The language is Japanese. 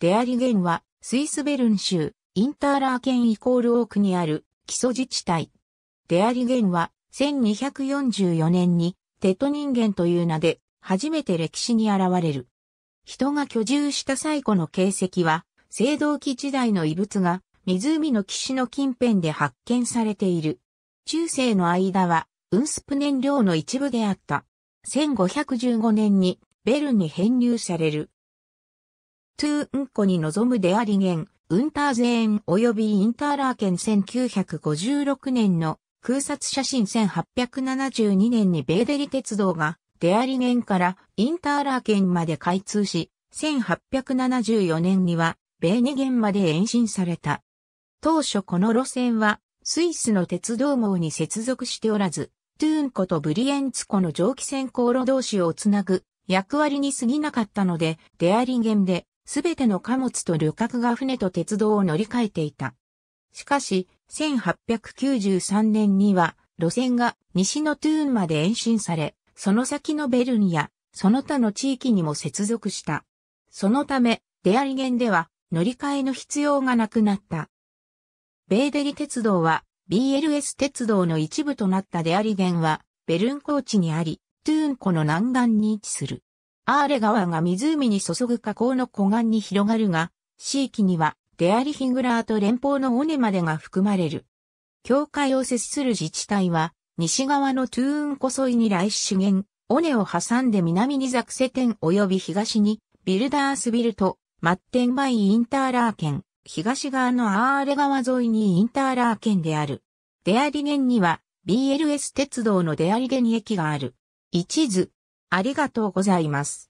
デアリゲンは、スイスベルン州、インターラーケンイコールオークにある、基礎自治体。デアリゲンは、1244年に、テト人間という名で、初めて歴史に現れる。人が居住した最古の形跡は、青銅器時代の遺物が、湖の岸の近辺で発見されている。中世の間は、ウンスプ燃料の一部であった。1515年に、ベルンに編入される。トゥーンコに臨むデアリゲン、ウンターゼーン及びインターラーケン1956年の空撮写真1872年にベーデリ鉄道がデアリゲンからインターラーケンまで開通し、1874年にはベーニゲンまで延伸された。当初この路線はスイスの鉄道網に接続しておらず、トゥーン湖とブリエンツ湖の蒸気線航路同士をつなぐ役割に過ぎなかったので、デアリゲンですべての貨物と旅客が船と鉄道を乗り換えていた。しかし、1893年には、路線が西のトゥーンまで延伸され、その先のベルンや、その他の地域にも接続した。そのため、デアリゲンでは乗り換えの必要がなくなった。ベーデリ鉄道は BLS 鉄道の一部となったデアリゲンはベルン高地にあり、トゥーン湖の南岸に位置する。アーレ川が湖に注ぐ河口の湖岸に広がるが、地域にはデアリヒグラーと連邦の尾根までが含まれる。境界を接する自治体は、西側のトゥーン湖沿いに来ゲ源、尾根を挟んで南にザクセテン及び東にビルダースビルとマッテンバイインターラー県、東側のアーレ川沿いにインターラー県である。デアリゲンには BLS 鉄道のデアリゲン駅がある。一図、ありがとうございます。